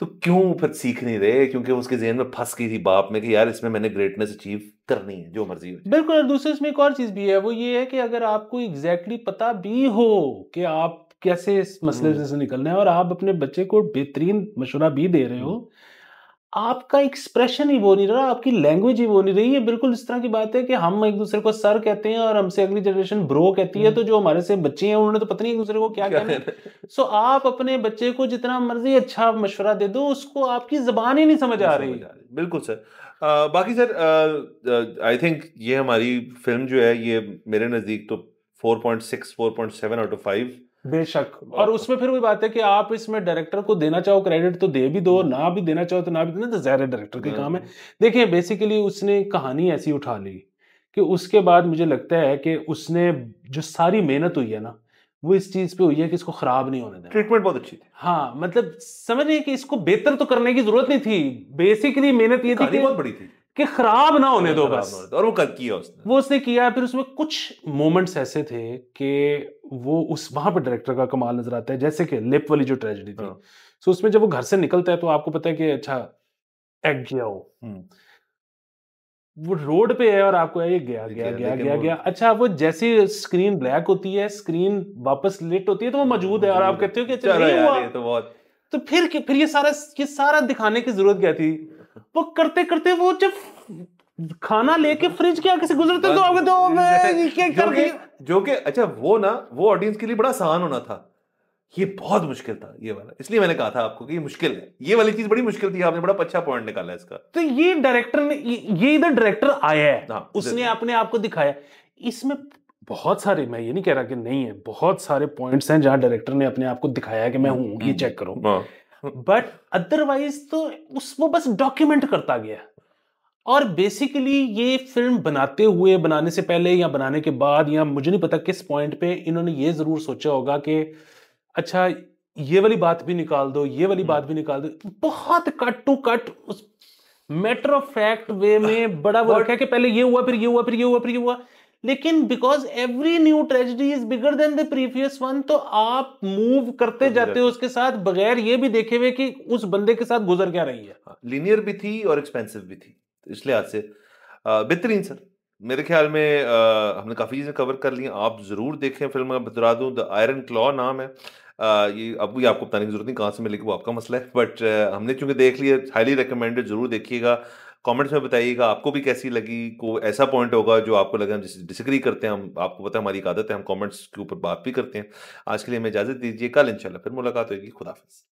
तो क्यों फिर सीख नहीं रहे क्योंकि उसके जहन में फंस गई थी बाप में कि यार इसमें मैंने ग्रेटनेस अचीव करनी है जो मर्जी हो बिल्कुल और दूसरे इसमें एक और चीज भी है वो ये है कि अगर आपको एग्जैक्टली पता भी हो कि आप कैसे इस मसले हम्म। से निकलना है और आप अपने बच्चे को बेहतरीन मशुरा भी दे रहे हो हम्म। आपका एक्सप्रेशन ही वो नहीं रहा आपकी लैंग्वेज ही वो नहीं रही है बिल्कुल इस तरह की बात है कि हम एक दूसरे को सर कहते हैं और हमसे अगली जनरेशन ब्रो कहती है हम्म। तो जो हमारे से बच्चे हैं उन्होंने तो पता नहीं एक दूसरे को क्या कहना हैं सो <laughs> <laughs> आप अपने बच्चे को जितना मर्जी अच्छा मशवरा दे दो उसको आपकी जबान ही नहीं समझ आ रही बिल्कुल सर बाकी सर आई थिंक ये हमारी फिल्म जो है ये मेरे नज़दीक तो four point six point seven out of five बेशक और उसमें फिर वही बात है कि आप इसमें डायरेक्टर को देना चाहो क्रेडिट तो दे भी दो ना भी देना चाहो तो ना भी देना तो ज़्यादा डायरेक्टर का काम है हम्म। देखिए बेसिकली उसने कहानी ऐसी उठा ली कि उसके बाद मुझे लगता है कि उसने जो सारी मेहनत हुई है ना वो इस चीज पे हुई है कि इसको खराब नहीं होने देना ट्रीटमेंट बहुत अच्छी थी हाँ मतलब समझ है कि इसको बेहतर तो करने की जरूरत नहीं थी बेसिकली मेहनत ये थी बहुत बड़ी थी कि खराब ना होने दो बस और वो कर किया उसने वो उसने किया फिर उसमें कुछ मोमेंट्स ऐसे थे कि वो उस वहां पर डायरेक्टर का कमाल नजर आता है जैसे कि लिप वाली जो ट्रेजेडी थी सो हाँ। उसमें जब वो घर से निकलता है तो आपको पता है कि अच्छा एक्ट गया हो वो रोड पे है और आपको ये गया गया गया गया गया अच्छा वो जैसे स्क्रीन ब्लैक होती है स्क्रीन वापस लिट होती है तो वो हाँ, मौजूद है और आप कहते हो कि अच्छा नहीं हुआ तो बहुत तो फिर फिर ये सारा ये सारा दिखाने की जरूरत क्या थी वो करते करते वो जब खाना लेके फ्रिज के आगे से गुजरते तो आगे तो क्या कर जो कि अच्छा वो ना वो ऑडियंस के लिए बड़ा आसान होना था ये बहुत मुश्किल था ये वाला इसलिए मैंने कहा था आपको कि ये मुश्किल है ये वाली चीज बड़ी मुश्किल थी आपने बड़ा अच्छा पॉइंट निकाला इसका तो ये डायरेक्टर ने ये इधर डायरेक्टर आया है हाँ, उसने अपने आप को दिखाया इसमें बहुत सारे मैं ये नहीं कह रहा कि नहीं है बहुत सारे पॉइंट्स हैं जहां डायरेक्टर ने अपने आप को दिखाया कि मैं हूं ये चेक हम्म, करो हाँ। बट अदरवाइज तो उस वो बस डॉक्यूमेंट करता गया और बेसिकली ये फिल्म बनाते हुए बनाने से पहले या बनाने के बाद या मुझे नहीं पता किस पॉइंट पे इन्होंने ये ज़रूर सोचा होगा कि अच्छा ये वाली बात भी निकाल दो ये वाली बात हम्म। भी निकाल दो बहुत कट टू कट उस मैटर ऑफ फैक्ट वे में बड़ा वर्क है कि पहले ये हुआ फिर ये हुआ फिर ये हुआ फिर ये हुआ लेकिन because every new tragedy is bigger than the previous one तो आप मूव करते जाते हो उसके साथ बगैर ये भी देखे हुए कि उस बंदे के साथ गुजर क्या रही है लीनियर हाँ, भी थी और एक्सपेंसिव भी थी तो इसलिए आज से बेहतरीन सर मेरे ख्याल में आ, हमने काफ़ी चीज़ें कवर कर ली आप ज़रूर देखें फिल्म मैं बता दूँ द आयरन क्लॉ नाम है आ, ये अब भी आपको बताने की जरूरत नहीं कहाँ से मिलेगी वो आपका मसला है बट हमने चूंकि देख लिया हाईली रिकमेंडेड ज़रूर देखिएगा कमेंट्स में बताइएगा आपको भी कैसी लगी को ऐसा पॉइंट होगा जो आपको लगे हम डिसग्री करते हैं हम आपको पता है हमारी आदत है हम कमेंट्स के ऊपर बात भी करते हैं आज के लिए हमें इजाज़त दीजिए कल इंशाल्लाह फिर मुलाकात होगी खुदाफिज़